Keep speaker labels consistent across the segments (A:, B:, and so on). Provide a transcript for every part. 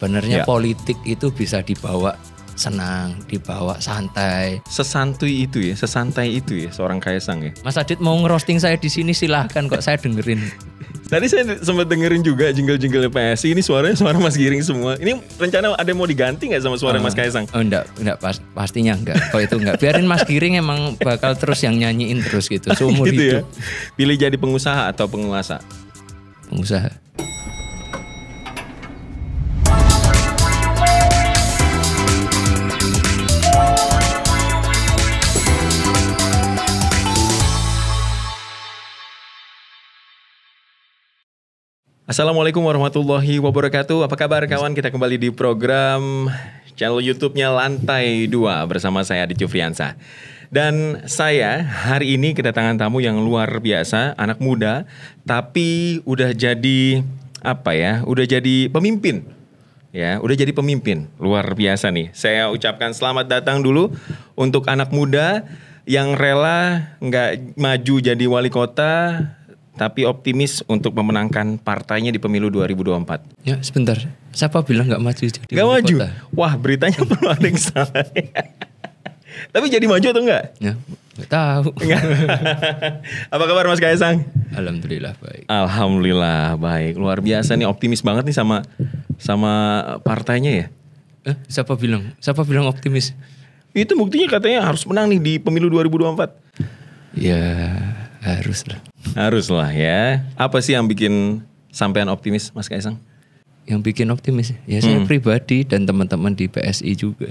A: Benernya ya. politik itu bisa dibawa senang, dibawa santai. Sesantui itu ya, sesantai itu ya seorang Kaisang ya. Mas Adit mau ngerosting saya di sini silahkan kok saya dengerin. Tadi saya sempat dengerin juga jingle-jingle PSI ini suaranya suara Mas Giring semua. Ini rencana ada yang mau diganti nggak sama suara uh, Mas ah. Kaisang? Oh enggak, enggak pas, pastinya enggak. Kalau itu enggak. Biarin Mas Giring emang bakal terus yang nyanyiin terus gitu seumur gitu ya. hidup. Ya? Pilih jadi pengusaha atau penguasa? Pengusaha. Assalamualaikum warahmatullahi wabarakatuh. Apa kabar kawan? Kita kembali di program channel YouTube-nya Lantai 2 bersama saya Adi Jufriansa. Dan saya hari ini kedatangan tamu yang luar biasa, anak muda, tapi udah jadi apa ya? Udah jadi pemimpin. Ya, udah jadi pemimpin. Luar biasa nih. Saya ucapkan selamat datang dulu untuk anak muda yang rela nggak maju jadi wali kota tapi optimis untuk memenangkan partainya di pemilu 2024.
B: Ya sebentar, siapa bilang
A: nggak maju? Jadi gak maju. Kota? Wah beritanya perlu ada yang salah. tapi jadi maju atau enggak? Ya, Gak tahu. Apa kabar Mas Kaisang? Alhamdulillah baik. Alhamdulillah baik. Luar biasa nih optimis banget nih sama sama partainya ya. Eh, siapa bilang? Siapa bilang optimis? Itu buktinya katanya harus menang nih di pemilu 2024. Ya, harus lah. Haruslah ya. Apa sih yang bikin sampean optimis Mas Kaisang?
B: Yang bikin optimis ya hmm. saya pribadi dan teman-teman di PSI juga.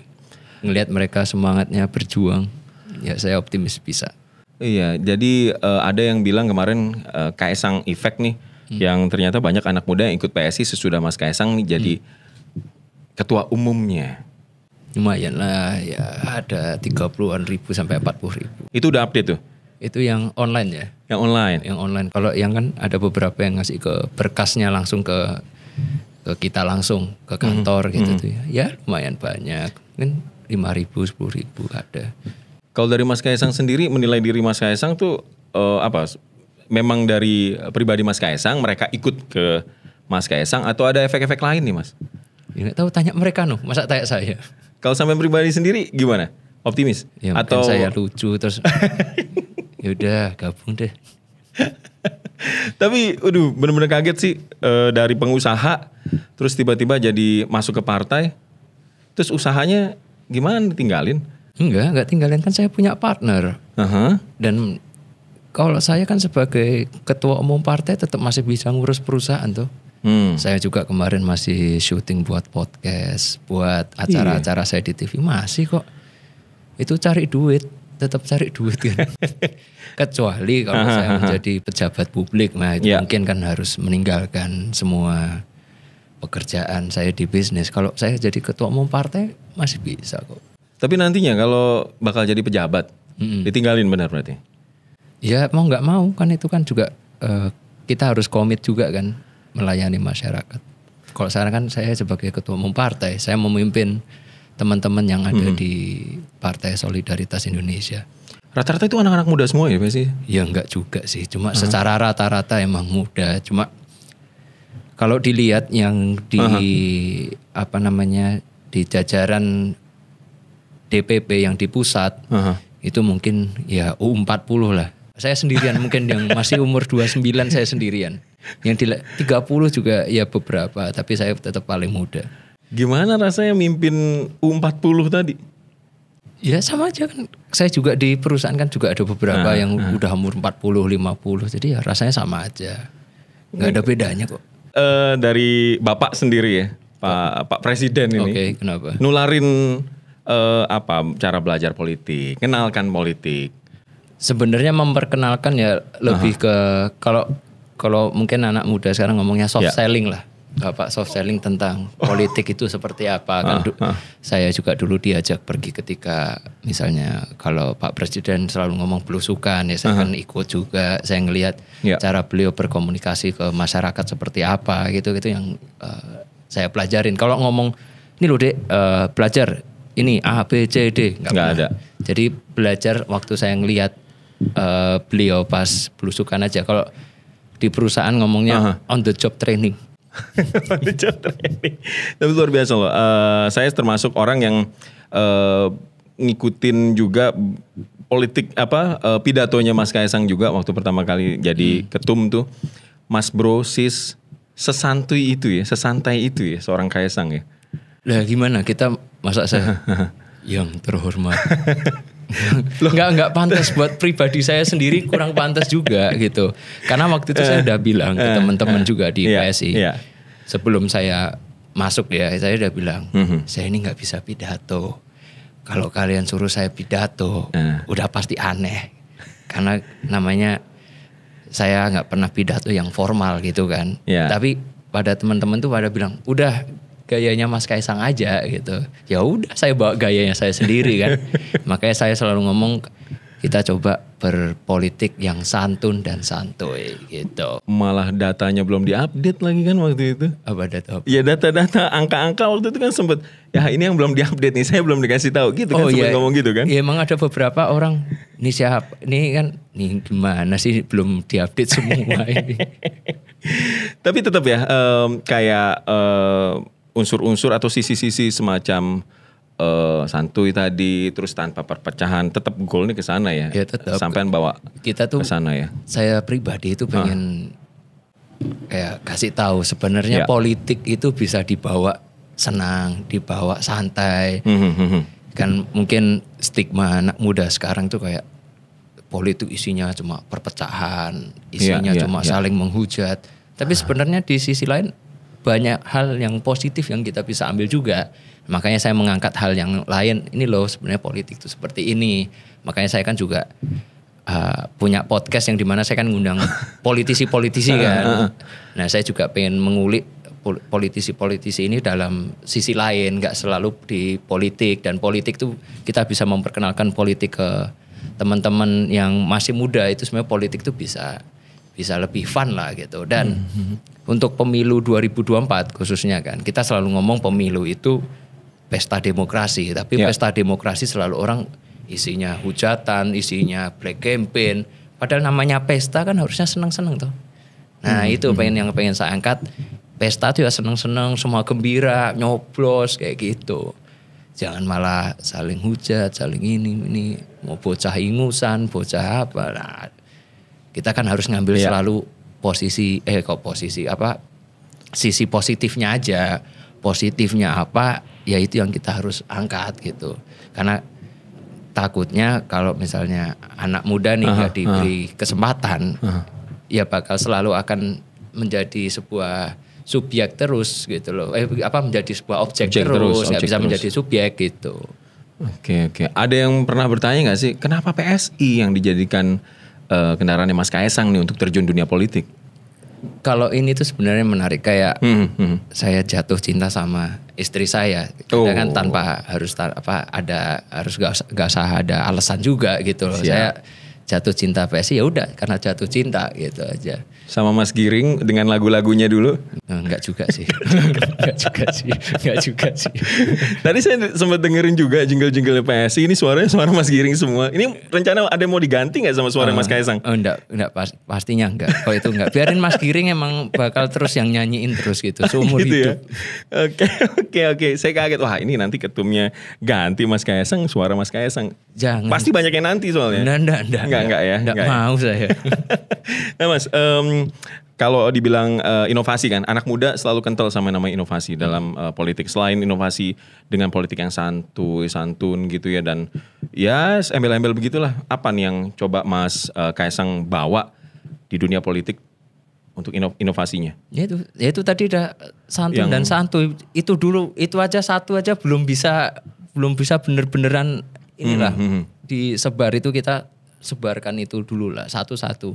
B: Ngelihat mereka semangatnya berjuang. Ya saya optimis bisa.
A: Iya, jadi uh, ada yang bilang kemarin uh, Kaisang efek nih hmm. yang ternyata banyak anak muda yang ikut PSI sesudah Mas Kaisang nih jadi hmm. ketua umumnya.
B: Lumayan lah ya ada 30-an ribu sampai 40 ribu.
A: Itu udah update tuh? Itu yang online ya?
B: Yang online. Yang online. Kalau yang kan ada beberapa yang ngasih ke berkasnya langsung ke ke kita langsung ke mhm. kantor mm -hmm. gitu mm -hmm. tuh ya. Ya lumayan banyak. kan lima ribu, sepuluh ribu ada.
A: Kalau dari Mas Kaisang sendiri menilai diri Mas Kaisang tuh uh, apa? Memang dari pribadi Mas Kaisang mereka ikut ke Mas Kaisang atau ada efek-efek lain nih Mas?
B: Ya, tahu tanya mereka nuh masa tanya saya.
A: Kalau sampai pribadi sendiri gimana? Optimis? Ya, atau saya lucu terus ya udah gabung deh tapi aduh bener-bener kaget sih e, dari pengusaha terus tiba-tiba jadi masuk ke partai terus usahanya gimana Tinggalin? enggak enggak
B: tinggalin kan saya punya partner
A: uh -huh. dan kalau saya kan sebagai ketua umum
B: partai tetap masih bisa ngurus perusahaan tuh Hmm. Saya juga kemarin masih syuting buat podcast, buat iya. acara-acara saya di TV masih kok. Itu cari duit tetap cari duit kan. Kecuali kalau saya aha. menjadi pejabat publik, nah itu yeah. mungkin kan harus meninggalkan semua pekerjaan saya di bisnis. Kalau saya jadi ketua umum partai masih bisa kok.
A: Tapi nantinya kalau bakal jadi pejabat, mm-hmm. ditinggalin benar berarti?
B: Ya mau nggak mau kan itu kan juga uh, kita harus komit juga kan melayani masyarakat. Kalau sekarang kan saya sebagai ketua umum partai, saya memimpin teman-teman yang ada hmm. di Partai Solidaritas Indonesia. Rata-rata itu anak-anak muda semua ya Pak sih? Ya enggak juga sih, cuma hmm. secara rata-rata emang muda, cuma kalau dilihat yang di hmm. apa namanya di jajaran DPP yang di pusat hmm. itu mungkin ya U40 lah. Saya sendirian mungkin yang masih umur 29 saya sendirian. Yang di 30 juga ya beberapa, tapi saya tetap paling muda. Gimana
A: rasanya mimpin U40 tadi? Ya sama aja kan.
B: Saya juga di perusahaan kan juga ada beberapa nah, yang nah. udah umur 40, 50. Jadi ya rasanya sama aja. Nggak ada bedanya kok.
A: Uh, dari Bapak sendiri ya, Pak Pak Presiden ini. Oke, okay, kenapa? Nularin uh, apa cara belajar politik, kenalkan politik. Sebenarnya memperkenalkan ya lebih Aha. ke kalau
B: kalau mungkin anak muda sekarang ngomongnya soft yeah. selling lah. Bapak soft selling tentang politik itu seperti apa. Kan ah, ah. saya juga dulu diajak pergi ketika misalnya kalau Pak Presiden selalu ngomong belusukan ya saya ah. ah. kan ikut juga. Saya ngelihat yeah. cara beliau berkomunikasi ke masyarakat seperti apa gitu-gitu yang uh, saya pelajarin. Kalau ngomong ini loh Dek, uh, belajar ini A B C D nggak ada. Jadi belajar waktu saya ngelihat uh, beliau pas belusukan aja kalau di perusahaan ngomongnya uh on the job training.
A: Tapi luar biasa loh. Uh, saya termasuk orang yang uh, ngikutin juga politik apa uh, pidatonya Mas Kaisang juga waktu pertama kali jadi hmm. ketum tuh. Mas Bro sis sesantui itu ya, sesantai itu ya seorang Kaisang ya. Lah gimana kita masa saya
B: yang terhormat nggak nggak pantas buat pribadi saya sendiri kurang pantas juga gitu. Karena waktu itu saya eh. udah bilang ke eh. teman-teman eh. juga di yeah, PSI. Yeah. Sebelum saya masuk ya, saya udah bilang, mm -hmm. saya ini nggak bisa pidato. Kalau kalian suruh saya pidato, uh. udah pasti aneh. Karena namanya saya nggak pernah pidato yang formal gitu kan. Yeah. Tapi pada teman-teman tuh pada bilang, udah gayanya Mas Kaisang aja gitu. Ya udah saya bawa gayanya saya sendiri kan. Makanya saya selalu ngomong kita coba berpolitik yang santun dan santuy gitu.
A: Malah datanya belum diupdate lagi kan waktu itu. Apa data? Apa? Ya data-data angka-angka waktu itu kan sempat ya ini yang belum diupdate nih, saya belum dikasih tahu gitu kan, oh, kan iya. ngomong gitu kan. Ya emang ada beberapa orang
B: nih siap nih kan nih gimana sih belum diupdate semua ini.
A: Tapi tetap ya um, kayak um, unsur-unsur atau sisi-sisi semacam uh, eh, santuy tadi terus tanpa perpecahan tetap goal nih ke sana ya. Ya tetap. bawa kita tuh ke sana ya.
B: Saya pribadi
A: itu pengen
B: huh. kayak kasih tahu sebenarnya ya.
A: politik itu bisa dibawa
B: senang, dibawa santai. Hmm, hmm, hmm. hmm. Kan mungkin stigma anak muda sekarang tuh kayak politik isinya cuma perpecahan, iya, isinya ya, ya, cuma ya. saling menghujat. Tapi ah. sebenarnya di sisi lain banyak hal yang positif yang kita bisa ambil juga. Makanya saya mengangkat hal yang lain. Ini loh sebenarnya politik itu seperti ini. Makanya saya kan juga uh, punya podcast yang dimana saya kan ngundang politisi-politisi kan. Nah saya juga pengen mengulik politisi-politisi ini dalam sisi lain, Gak selalu di politik dan politik itu kita bisa memperkenalkan politik ke teman-teman yang masih muda itu sebenarnya politik itu bisa bisa lebih fun lah gitu. Dan hmm. hmm, hmm. untuk pemilu 2024 khususnya kan, kita selalu ngomong pemilu itu pesta demokrasi, tapi yeah. pesta demokrasi selalu orang isinya hujatan, isinya black campaign. Padahal namanya pesta kan harusnya senang senang tuh. Nah hmm. itu hmm. pengen yang pengen saya angkat. Pesta tuh ya senang senang semua gembira, nyoblos kayak gitu. Jangan malah saling hujat, saling ini ini. Mau bocah ingusan, bocah apa. Nah, kita kan harus ngambil yeah. selalu posisi eh kok posisi apa sisi positifnya aja. Positifnya apa? Ya itu yang kita harus angkat gitu. Karena takutnya kalau misalnya anak muda nih nggak diberi aha. kesempatan, aha. ya bakal selalu akan menjadi sebuah subjek terus gitu loh. Eh apa menjadi sebuah objek, objek terus, nggak bisa terus. menjadi subjek gitu.
A: Oke okay, oke. Okay. Ada yang pernah bertanya nggak sih kenapa PSI yang dijadikan uh, kendaraannya Mas Kaisang nih untuk terjun dunia politik? Kalau ini tuh sebenarnya menarik kayak hmm, hmm. hmm. saya jatuh cinta sama
B: istri saya, kan oh. kan tanpa harus tar, apa ada harus gak, gak usah ada alasan juga gitu loh. Siap. Saya jatuh cinta PSI ya udah karena jatuh hmm. cinta gitu aja.
A: Sama Mas Giring dengan lagu-lagunya dulu? Eh, enggak juga sih. Enggak juga sih. Enggak juga sih. Tadi saya sempat dengerin juga jingle-jingle PSI ini suaranya suara Mas Giring semua. Ini rencana ada yang mau diganti nggak sama suara uh, Mas eh, Kaisang? Oh enggak, enggak pas, pastinya enggak. Kalau itu enggak. Biarin Mas Giring emang bakal terus yang nyanyiin terus gitu seumur gitu ya? hidup. Oke, oke, oke. Saya kaget. Wah, ini nanti ketumnya ganti Mas Kaisang, suara Mas Kaisang. Jangan. Pasti banyak yang nanti soalnya. enggak, enggak. enggak enggak, iya. enggak ya. Enggak, enggak ya. mau ya. saya. nah Mas, um, kalau dibilang uh, inovasi kan, anak muda selalu kental sama nama inovasi dalam uh, politik. Selain inovasi dengan politik yang santuy, santun gitu ya dan ya yes, embel-embel begitulah. Apa nih yang coba Mas uh, Kaisang bawa di dunia politik untuk ino inovasinya?
B: Ya itu, ya itu tadi udah santun yang, dan santuy. Itu dulu, itu aja satu aja belum bisa belum bisa bener-beneran
A: inilah hmm, -hmm. hmm. disebar
B: itu kita sebarkan itu dulu lah satu-satu.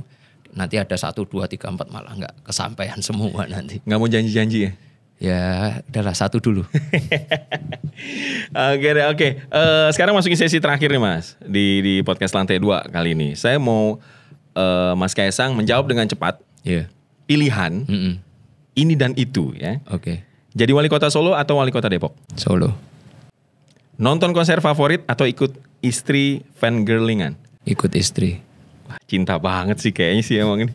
B: Nanti ada satu, dua, tiga, empat malah
A: nggak kesampaian semua nanti. Nggak mau janji-janji ya? Ya, adalah satu dulu. oke okay, oke. Uh, sekarang masukin sesi terakhir nih Mas di di podcast lantai dua kali ini. Saya mau uh, Mas Kaisang menjawab dengan cepat. Iya. Yeah. Pilihan mm -mm. ini dan itu ya. Oke. Okay. Jadi wali kota Solo atau wali kota Depok? Solo. Nonton konser favorit atau ikut istri fan girlingan
B: ikut istri.
A: Wah, cinta banget sih kayaknya sih emang ini.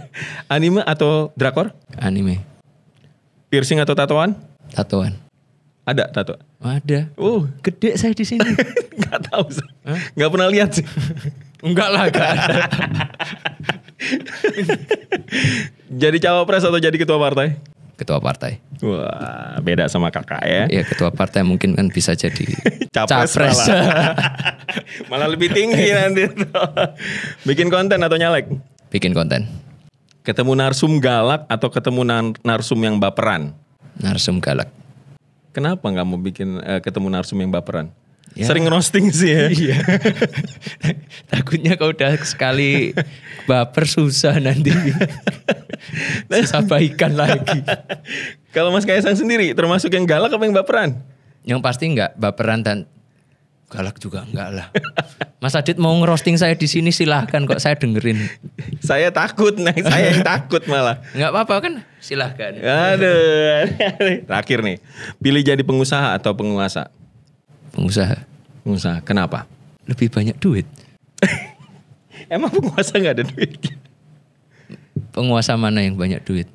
A: Anime atau drakor? Anime. Piercing atau tatoan? Tatoan. Ada tato? Ada. Oh, gede saya di sini. Enggak tahu. Huh? Enggak pernah lihat sih. Enggak lah, enggak ada. jadi cawapres atau jadi ketua partai? ketua partai. Wah, beda sama kakak ya.
B: Iya, ketua partai mungkin kan bisa jadi
A: capres. capres. Malah. malah lebih tinggi nanti. Bikin konten atau nyalek? Bikin konten. Ketemu narsum galak atau ketemu narsum yang baperan?
B: Narsum galak.
A: Kenapa nggak mau bikin uh, ketemu narsum yang baperan?
B: Ya. Sering roasting sih ya.
A: Iya. Takutnya kalau udah sekali baper susah nanti. susah baikan lagi. kalau Mas Kaisang sendiri termasuk yang galak apa yang baperan?
B: Yang pasti enggak baperan dan galak juga
A: enggak lah. Mas Adit
B: mau ngerosting saya di sini silahkan kok saya dengerin.
A: saya takut, nih saya yang takut malah. Enggak apa-apa kan? Silahkan. Aduh. Terakhir nih, pilih jadi pengusaha atau penguasa? pengusaha. Pengusaha. Kenapa? Lebih banyak duit. Emang penguasa nggak ada duit? Penguasa mana yang banyak duit?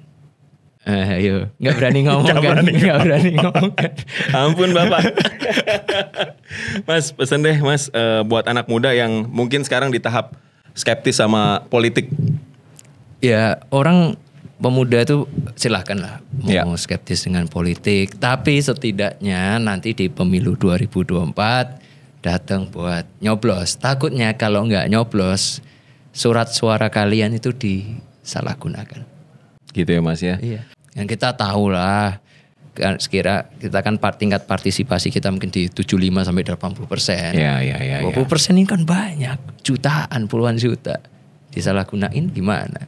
A: Eh, ayo, nggak berani ngomong gak kan? Berani nggak berani ngomong kan? Ampun bapak. mas pesen deh, mas uh, buat anak muda yang mungkin sekarang di tahap skeptis sama politik.
B: Ya orang pemuda itu silahkan lah mau yeah. skeptis dengan politik, tapi setidaknya nanti di pemilu 2024 datang buat nyoblos. Takutnya kalau nggak nyoblos surat suara kalian itu disalahgunakan. Gitu ya Mas ya. Iya. Yang kita tahu lah kan sekira kita kan part, tingkat partisipasi kita mungkin di 75 sampai 80 persen. Iya, iya, iya. 20 persen ini kan banyak, jutaan, puluhan juta. Disalahgunain gimana?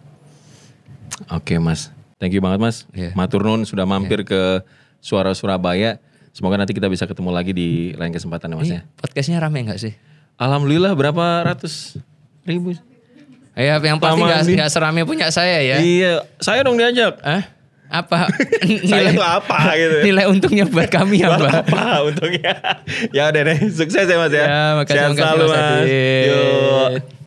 A: Oke okay, Mas, thank you banget Mas. Yeah. Maturnun sudah mampir yeah. ke Suara Surabaya. Semoga nanti kita bisa ketemu lagi di lain kesempatan ya Mas ya.
B: Podcastnya rame nggak sih?
A: Alhamdulillah berapa ratus ribu? Ya yang pasti gak, gak serame punya saya ya. Iya, saya dong diajak. Hah? Apa? nilai itu apa gitu. Ya? nilai untungnya buat kami ya, Mbak. apa untungnya? ya udah deh, sukses ya Mas ya. Ya, makasih, Sehat makasih selalu Mas. Yuk.